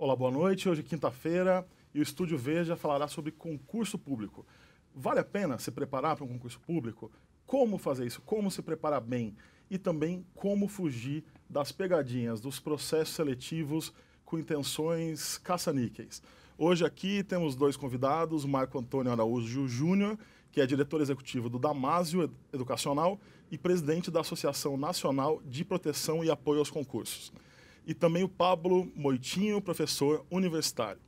Olá, boa noite. Hoje é quinta-feira e o Estúdio Veja falará sobre concurso público. Vale a pena se preparar para um concurso público? Como fazer isso? Como se preparar bem? E também como fugir das pegadinhas, dos processos seletivos com intenções caça-níqueis. Hoje aqui temos dois convidados, Marco Antônio Araújo Júnior, que é diretor executivo do Damásio Educacional e presidente da Associação Nacional de Proteção e Apoio aos Concursos e também o Pablo Moitinho, professor universitário.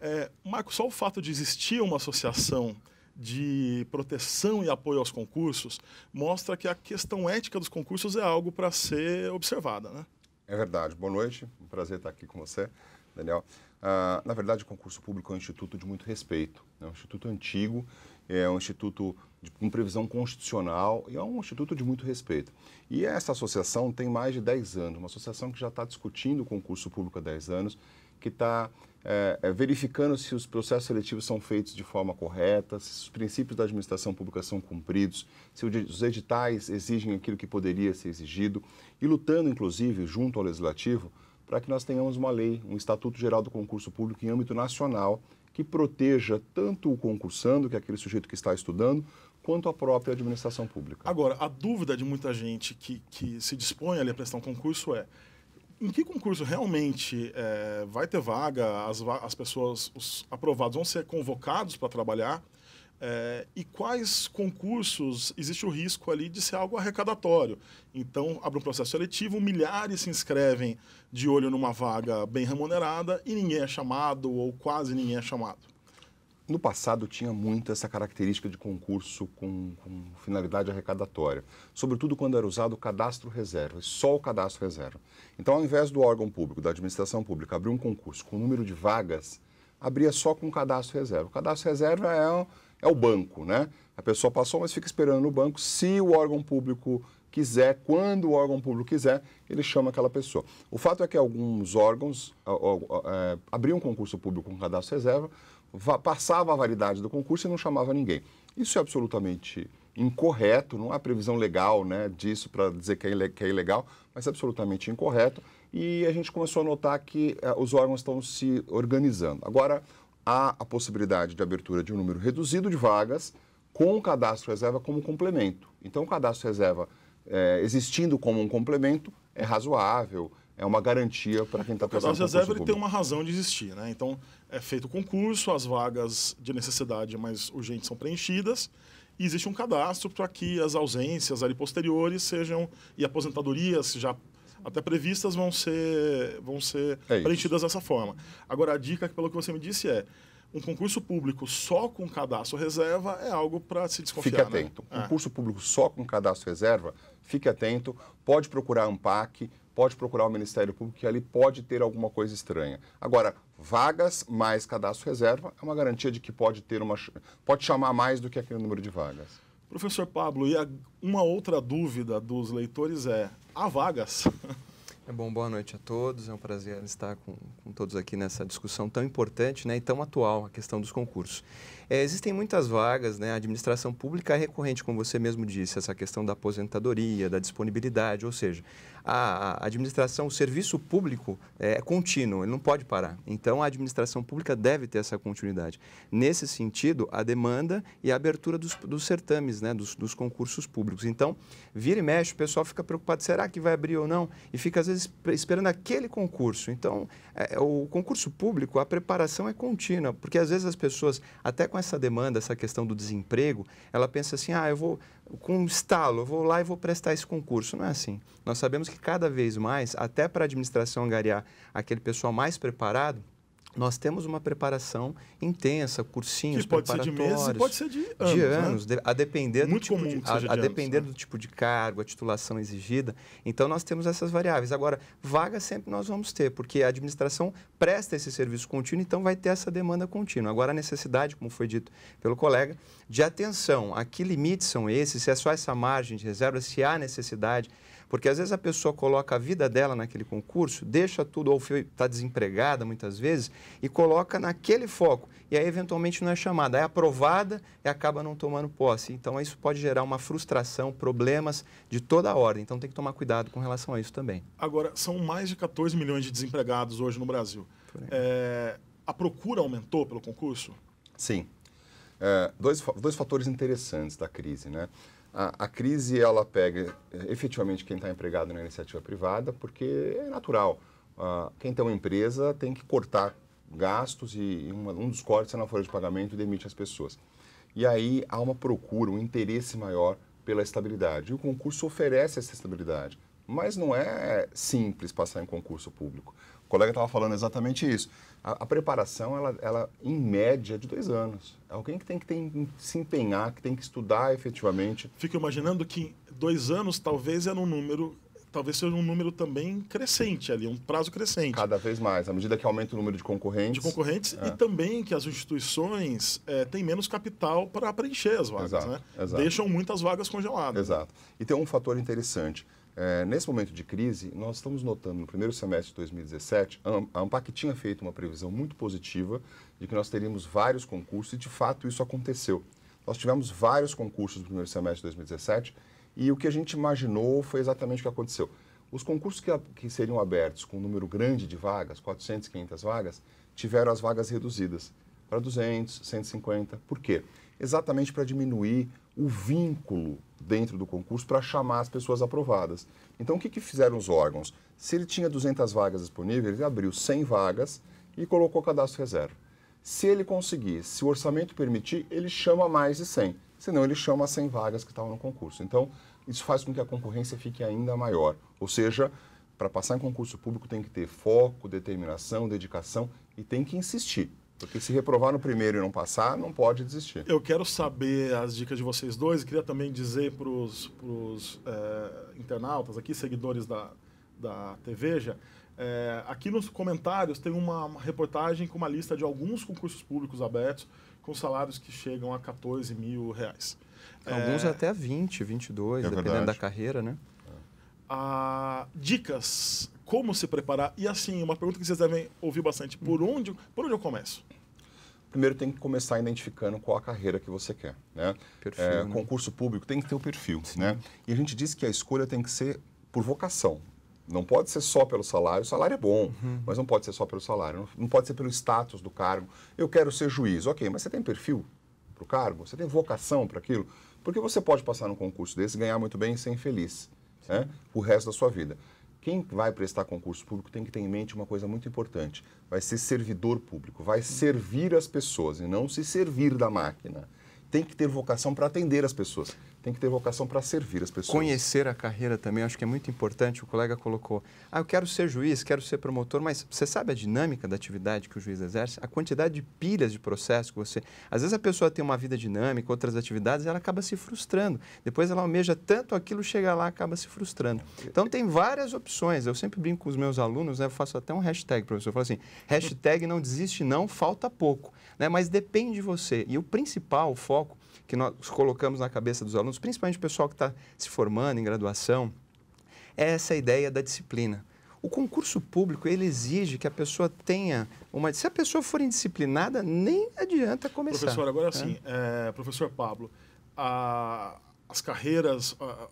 É, Marco, só o fato de existir uma associação de proteção e apoio aos concursos mostra que a questão ética dos concursos é algo para ser observada, né? É verdade. Boa noite. Um prazer estar aqui com você, Daniel. Ah, na verdade, o concurso público é um instituto de muito respeito. É um instituto antigo é um instituto de, com previsão constitucional e é um instituto de muito respeito. E essa associação tem mais de 10 anos, uma associação que já está discutindo o concurso público há 10 anos, que está é, é, verificando se os processos seletivos são feitos de forma correta, se os princípios da administração pública são cumpridos, se os editais exigem aquilo que poderia ser exigido, e lutando, inclusive, junto ao legislativo, para que nós tenhamos uma lei, um Estatuto Geral do Concurso Público em âmbito nacional, que proteja tanto o concursando, que é aquele sujeito que está estudando, quanto a própria administração pública. Agora, a dúvida de muita gente que, que se dispõe ali a prestar um concurso é em que concurso realmente é, vai ter vaga, as, as pessoas, os aprovados vão ser convocados para trabalhar é, e quais concursos existe o risco ali de ser algo arrecadatório? Então, abre um processo seletivo, milhares se inscrevem de olho numa vaga bem remunerada e ninguém é chamado ou quase ninguém é chamado. No passado tinha muito essa característica de concurso com, com finalidade arrecadatória, sobretudo quando era usado o cadastro reserva, só o cadastro reserva. Então, ao invés do órgão público, da administração pública, abrir um concurso com o número de vagas, abria só com o cadastro reserva. O cadastro reserva é um é o banco, né? A pessoa passou, mas fica esperando no banco. Se o órgão público quiser, quando o órgão público quiser, ele chama aquela pessoa. O fato é que alguns órgãos é, abriam um concurso público com cadastro reserva, passava a validade do concurso e não chamava ninguém. Isso é absolutamente incorreto, não há previsão legal né, disso para dizer é que é, ilegal, mas é absolutamente incorreto. E a gente começou a notar que é, os órgãos estão se organizando. Agora, há a possibilidade de abertura de um número reduzido de vagas com o cadastro reserva como complemento. Então, o cadastro reserva é, existindo como um complemento é razoável, é uma garantia para quem está pensando. O cadastro reserva tem uma razão de existir, né? Então, é feito o concurso, as vagas de necessidade mais urgente são preenchidas e existe um cadastro para que as ausências ali posteriores sejam e aposentadorias já até previstas, vão ser, vão ser é preenchidas dessa forma. Agora, a dica, pelo que você me disse, é um concurso público só com cadastro reserva é algo para se desconfiar. Fique né? atento. Né? Concurso público só com cadastro reserva, fique atento. Pode procurar a ANPAC, pode procurar o Ministério Público, que ali pode ter alguma coisa estranha. Agora, vagas mais cadastro reserva é uma garantia de que pode ter uma. pode chamar mais do que aquele número de vagas. Professor Pablo, e a, uma outra dúvida dos leitores é: há vagas? É bom, boa noite a todos. É um prazer estar com, com, todos aqui nessa discussão tão importante né, e tão atual, a questão dos concursos. É, existem muitas vagas, né? A administração pública é recorrente, como você mesmo disse, essa questão da aposentadoria, da disponibilidade, ou seja, a, administração, o serviço público é, é contínuo, ele não pode parar. Então, a administração pública deve ter essa continuidade. Nesse sentido, a demanda e a abertura dos, dos certames, né, dos, dos concursos públicos. Então, vira e mexe, o pessoal fica preocupado, será que vai abrir ou não? E fica, às vezes, esperando aquele concurso. Então, é, é, o concurso público, a preparação é contínua, porque, às vezes, as pessoas, até com essa demanda, essa questão do desemprego, ela pensa assim, ah, eu vou com um estalo, vou lá e vou prestar esse concurso. Não é assim. Nós sabemos que cada vez mais, até para a administração angariar aquele pessoal mais preparado, nós temos uma preparação intensa, cursinhos que pode ser de meses, pode ser de anos, de anos né? a depender Muito do tipo comum de, a, de depender anos, né? do tipo de cargo, a titulação exigida. Então nós temos essas variáveis. Agora, vaga sempre nós vamos ter, porque a administração presta esse serviço contínuo, então vai ter essa demanda contínua. Agora a necessidade, como foi dito pelo colega, de atenção, a que limites são esses, se é só essa margem de reserva, se há necessidade porque às vezes a pessoa coloca a vida dela naquele concurso, deixa tudo, ou está desempregada muitas vezes, e coloca naquele foco. E aí, eventualmente, não é chamada, é aprovada e acaba não tomando posse. Então, isso pode gerar uma frustração, problemas de toda a ordem. Então, tem que tomar cuidado com relação a isso também. Agora, são mais de 14 milhões de desempregados hoje no Brasil. É, a procura aumentou pelo concurso? Sim. É, dois, dois fatores interessantes da crise, né? a, a crise ela pega eh, efetivamente quem está empregado na iniciativa privada, porque é natural. Uh, quem tem uma empresa tem que cortar gastos e, e uma, um dos cortes é na folha de pagamento e demite as pessoas. E aí há uma procura, um interesse maior pela estabilidade. E o concurso oferece essa estabilidade. Mas não é simples passar em concurso público. O colega estava falando exatamente isso. A, a preparação, ela, ela, em média, é de dois anos. É alguém que tem que tem, se empenhar, que tem que estudar efetivamente. Fico imaginando que dois anos talvez é um número talvez seja um número também crescente ali, um prazo crescente. Cada vez mais, à medida que aumenta o número de concorrentes. De concorrentes é. e também que as instituições é, têm menos capital para preencher as vagas, exato, né? Exato. Deixam muitas vagas congeladas. Exato. E tem um fator interessante. É, nesse momento de crise, nós estamos notando no primeiro semestre de 2017, a que tinha feito uma previsão muito positiva de que nós teríamos vários concursos e, de fato, isso aconteceu. Nós tivemos vários concursos no primeiro semestre de 2017 e o que a gente imaginou foi exatamente o que aconteceu. Os concursos que, que seriam abertos com um número grande de vagas, 400, 500 vagas, tiveram as vagas reduzidas para 200, 150. Por quê? Exatamente para diminuir o vínculo dentro do concurso para chamar as pessoas aprovadas. Então, o que, que fizeram os órgãos? Se ele tinha 200 vagas disponíveis, ele abriu 100 vagas e colocou cadastro reserva. Se ele conseguir, se o orçamento permitir, ele chama mais de 100. Senão, ele chama 100 vagas que estavam no concurso. Então, isso faz com que a concorrência fique ainda maior. Ou seja, para passar em concurso público tem que ter foco, determinação, dedicação e tem que insistir. Porque se reprovar no primeiro e não passar, não pode desistir. Eu quero saber as dicas de vocês dois. queria também dizer para os é, eh, internautas aqui, seguidores da, da TVja, é, eh, aqui nos comentários tem uma, reportagem com uma lista de alguns concursos públicos abertos com salários que chegam a 14 mil reais. Eh, alguns é... até 20, 22, é dependendo verdade. da carreira, né? a ah, dicas, como se preparar? E assim, uma pergunta que vocês devem ouvir bastante, por onde, por onde eu começo? primeiro tem que começar identificando qual a carreira que você quer. Né? Perfil, é, né? Concurso público tem que ter o perfil. Né? E a gente diz que a escolha tem que ser por vocação. Não pode ser só pelo salário. O salário é bom, uhum. mas não pode ser só pelo salário. Não pode ser pelo status do cargo. Eu quero ser juiz. Ok, mas você tem perfil para o cargo? Você tem vocação para aquilo? Porque você pode passar num concurso desse, ganhar muito bem e ser infeliz né? o resto da sua vida quem vai prestar concurso público tem que ter em mente uma coisa muito importante: vai ser servidor público, vai servir as pessoas e não se servir da máquina. Tem que ter vocação para atender as pessoas tem que ter vocação para servir as pessoas. Conhecer a carreira também, acho que é muito importante. O colega colocou: ah, eu quero ser juiz, quero ser promotor, mas você sabe a dinâmica da atividade que o juiz exerce? A quantidade de pilhas de processo que você. Às vezes a pessoa tem uma vida dinâmica, outras atividades, ela acaba se frustrando. Depois ela almeja tanto aquilo, chega lá, acaba se frustrando. Então tem várias opções. Eu sempre brinco com os meus alunos, né? eu faço até um hashtag, professor. Eu falo assim: hashtag não desiste, não, falta pouco. Né? Mas depende de você. E o principal, o foco, que nós colocamos na cabeça dos alunos, principalmente o pessoal que está se formando em graduação, é essa ideia da disciplina. O concurso público ele exige que a pessoa tenha uma. Se a pessoa for indisciplinada, nem adianta começar. Professor, agora né? sim, é, professor Pablo, a, as carreiras, a, a,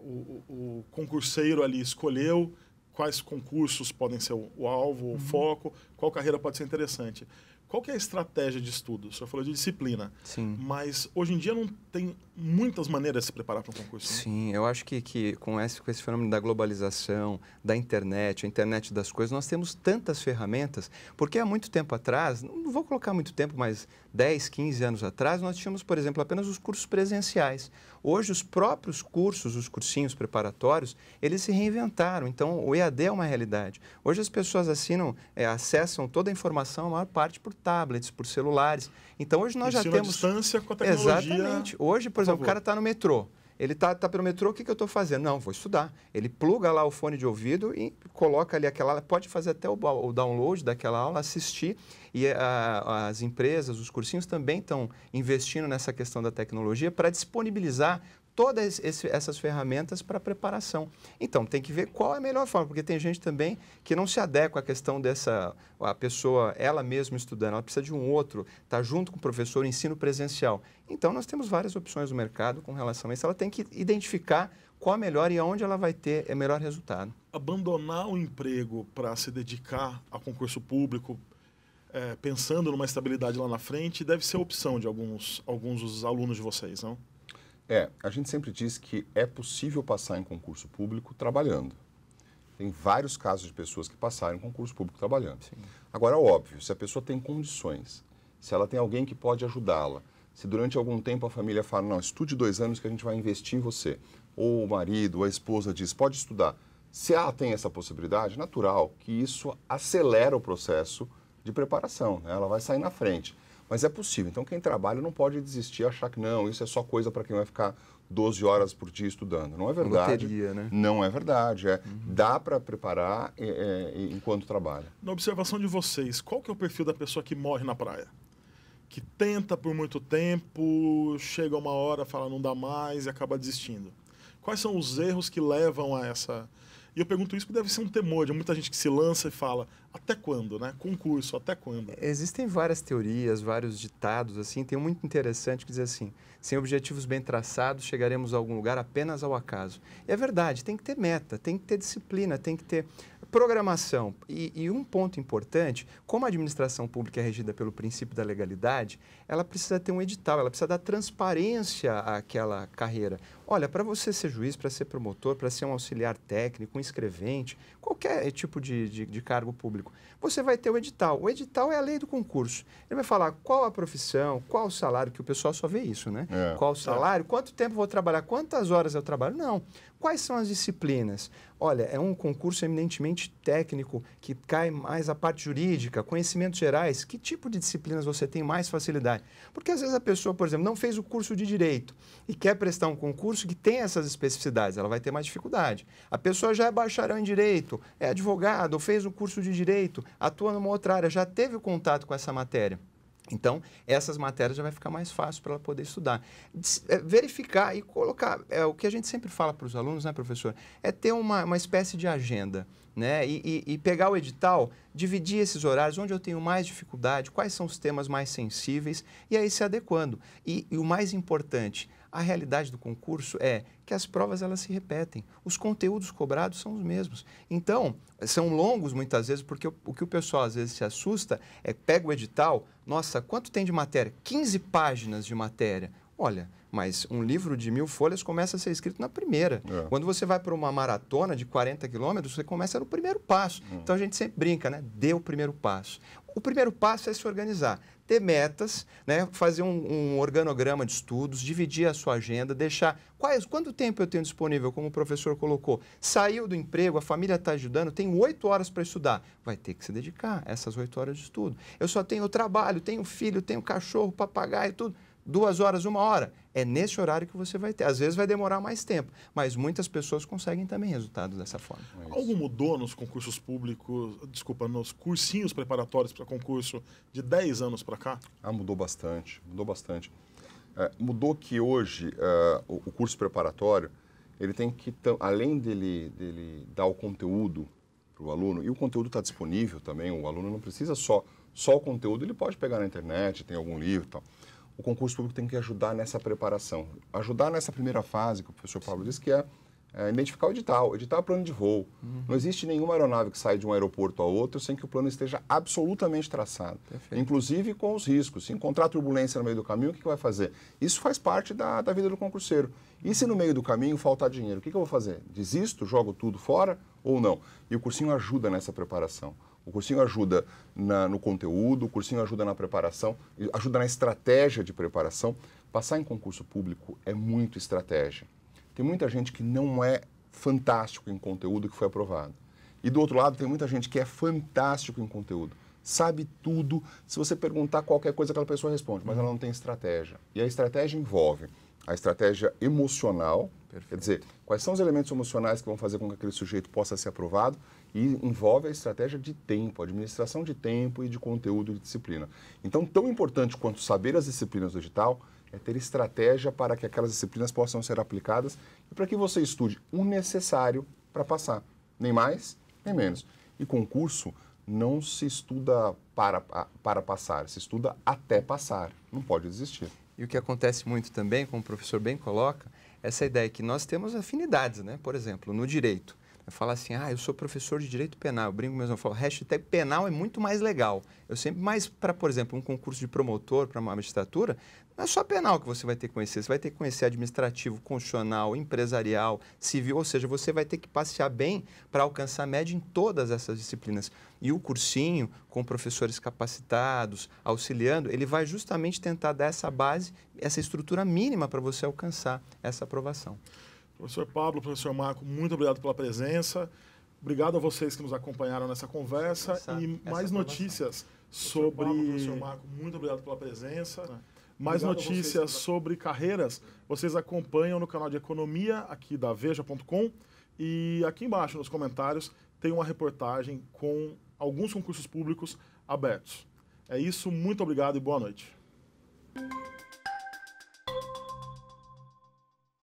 o, o, concurseiro ali escolheu quais concursos podem ser o, o alvo, o uhum. foco, qual carreira pode ser interessante. Qual que é a estratégia de estudo? O senhor falou de disciplina. Sim. Mas hoje em dia não tem muitas maneiras de se preparar para um concurso. Né? Sim, eu acho que, que com, esse, com esse fenômeno da globalização, da internet, a internet das coisas, nós temos tantas ferramentas, porque há muito tempo atrás, não vou colocar muito tempo, mas 10, 15 anos atrás, nós tínhamos, por exemplo, apenas os cursos presenciais. Hoje, os próprios cursos, os cursinhos preparatórios, eles se reinventaram. Então, o EAD é uma realidade. Hoje, as pessoas assinam, é, acessam toda a informação, a maior parte, por tablets, por celulares. Então hoje nós Ensino já temos. distância com a tecnologia. Exatamente. Hoje, por, por exemplo, favor. o cara está no metrô. Ele está tá pelo metrô, o que, que eu estou fazendo? Não, vou estudar. Ele pluga lá o fone de ouvido e coloca ali aquela aula. Pode fazer até o, o download daquela aula, assistir. E eh, a, as empresas, os cursinhos também estão investindo nessa questão da tecnologia para disponibilizar todas esse, essas ferramentas para preparação. Então, tem que ver qual é a melhor forma, porque tem gente também que não se adequa à questão dessa, a pessoa, ela mesma estudando, ela precisa de um outro, está junto com o professor, ensino presencial. Então, nós temos várias opções no mercado com relação a isso. Ela tem que identificar qual a é melhor e aonde ela vai ter o é, melhor resultado. Abandonar o emprego para se dedicar a concurso público, é, pensando numa estabilidade lá na frente, deve ser opção de alguns, alguns dos alunos de vocês, não? É, a gente sempre diz que é possível passar em concurso público trabalhando. Tem vários casos de pessoas que passaram em concurso público trabalhando. Sim. Agora, óbvio, se a pessoa tem condições, se ela tem alguém que pode ajudá-la, se durante algum tempo a família fala, não, estude dois anos que a gente vai investir em você, ou o marido, ou a esposa diz, pode estudar. Se ela tem essa possibilidade, natural que isso acelera o processo de preparação, né? ela vai sair na frente. Mas é possível. Então, quem trabalha não pode desistir, achar que não, isso é só coisa para quem vai ficar 12 horas por dia estudando. Não é verdade. Loteria, né? Não é verdade. É, uhum. Dá para preparar é, é, enquanto trabalha. Na observação de vocês, qual que é o perfil da pessoa que morre na praia? Que tenta por muito tempo, chega uma hora, fala não dá mais e acaba desistindo. Quais são os erros que levam a essa e eu pergunto isso porque deve ser um temor de muita gente que se lança e fala, até quando, né? Concurso, até quando? Existem várias teorias, vários ditados, assim, tem um muito interessante que diz assim, sem objetivos bem traçados, chegaremos a algum lugar apenas ao acaso. E é verdade, tem que ter meta, tem que ter disciplina, tem que ter programação. E, e um ponto importante, como a administração pública é regida pelo princípio da legalidade, ela precisa ter um edital, ela precisa dar transparência àquela carreira. Olha, para você ser juiz, para ser promotor, para ser um auxiliar técnico, um escrevente, qualquer tipo de, de, de, cargo público, você vai ter o edital. O edital é a lei do concurso. Ele vai falar qual a profissão, qual o salário, que o pessoal só vê isso, né? É. Qual o é. salário, quanto tempo vou trabalhar, quantas horas eu trabalho. Não. Quais são as disciplinas? Olha, é um concurso eminentemente técnico, que cai mais a parte jurídica, conhecimentos gerais. Que tipo de disciplinas você tem mais facilidade? Porque às vezes a pessoa, por exemplo, não fez o curso de direito e quer prestar um concurso curso que tem essas especificidades, ela vai ter mais dificuldade. A pessoa já é bacharel em direito, é advogado, fez um curso de direito, atua numa outra área, já teve contato com essa matéria. Então, essas matérias já vai ficar mais fácil para ela poder estudar. É, verificar e colocar, é o que a gente sempre fala para os alunos, né, professor? É ter uma, uma espécie de agenda, né? E, e, e pegar o edital, dividir esses horários, onde eu tenho mais dificuldade, quais são os temas mais sensíveis, e aí se adequando. e, e o mais importante, a realidade do concurso é que as provas elas se repetem, os conteúdos cobrados são os mesmos. Então, são longos muitas vezes, porque o, o que o pessoal às vezes se assusta é pega o edital, nossa, quanto tem de matéria? 15 páginas de matéria. Olha, mas um livro de mil folhas começa a ser escrito na primeira. É. Quando você vai para uma maratona de 40 quilômetros, você começa no primeiro passo. Hum. Então a gente sempre brinca, né? Dê o primeiro passo. O primeiro passo é se organizar ter metas, né? fazer um, um, organograma de estudos, dividir a sua agenda, deixar quais, quanto tempo eu tenho disponível, como o professor colocou. Saiu do emprego, a família está ajudando, tenho oito horas para estudar. Vai ter que se dedicar a essas oito horas de estudo. Eu só tenho trabalho, tenho filho, tenho cachorro, papagaio, tudo duas horas, uma hora. É nesse horário que você vai ter. Às vezes vai demorar mais tempo, mas muitas pessoas conseguem também resultados dessa forma. É Algo mudou nos concursos públicos, desculpa, nos cursinhos preparatórios para concurso de 10 anos para cá? Ah, mudou bastante, mudou bastante. É, mudou que hoje é, o, curso preparatório, ele tem que, além dele, dele dar o conteúdo para o aluno, e o conteúdo está disponível também, o aluno não precisa só, só o conteúdo, ele pode pegar na internet, tem algum livro e tal o concurso público tem que ajudar nessa preparação. Ajudar nessa primeira fase, que o professor Paulo disse, que é, é identificar o edital, o edital é plano de voo. Uhum. Não existe nenhuma aeronave que sai de um aeroporto a outro sem que o plano esteja absolutamente traçado, Perfeito. inclusive com os riscos. Se encontrar turbulência no meio do caminho, o que, que vai fazer? Isso faz parte da, da vida do concurseiro. E se no meio do caminho faltar dinheiro, o que, que eu vou fazer? Desisto, jogo tudo fora ou não? E o cursinho ajuda nessa preparação. O cursinho ajuda na, no conteúdo, o cursinho ajuda na preparação, ajuda na estratégia de preparação. Passar em concurso público é muito estratégia. Tem muita gente que não é fantástico em conteúdo que foi aprovado. E do outro lado, tem muita gente que é fantástico em conteúdo. Sabe tudo. Se você perguntar qualquer coisa, aquela pessoa responde, mas ela não tem estratégia. E a estratégia envolve a estratégia emocional, Perfeito. Quer dizer, quais são os elementos emocionais que vão fazer com que aquele sujeito possa ser aprovado e envolve a estratégia de tempo, a administração de tempo e de conteúdo de disciplina. Então, tão importante quanto saber as disciplinas do digital é ter estratégia para que aquelas disciplinas possam ser aplicadas e para que você estude o necessário para passar, nem mais, nem menos. E concurso não se estuda para, para passar, se estuda até passar, não pode desistir. E o que acontece muito também, como o professor bem coloca, essa ideia que nós temos afinidades, né? Por exemplo, no direito fala assim, ah, eu sou professor de direito penal, eu brinco mesmo, eu falo, hashtag penal é muito mais legal. Eu sempre, mais para, por exemplo, um concurso de promotor para uma magistratura, não é só penal que você vai ter que conhecer, você vai ter que conhecer administrativo, constitucional, empresarial, civil, ou seja, você vai ter que passear bem para alcançar a média em todas essas disciplinas. E o cursinho, com professores capacitados, auxiliando, ele vai justamente tentar dar essa base, essa estrutura mínima para você alcançar essa aprovação. Professor Pablo, professor Marco, muito obrigado pela presença. Obrigado a vocês que nos acompanharam nessa conversa. Essa, e mais notícias sobre. Pablo, professor Marco, muito obrigado pela presença. É. Mais obrigado notícias sobre carreiras, vocês acompanham no canal de Economia aqui da Veja.com. E aqui embaixo nos comentários tem uma reportagem com alguns concursos públicos abertos. É isso, muito obrigado e boa noite.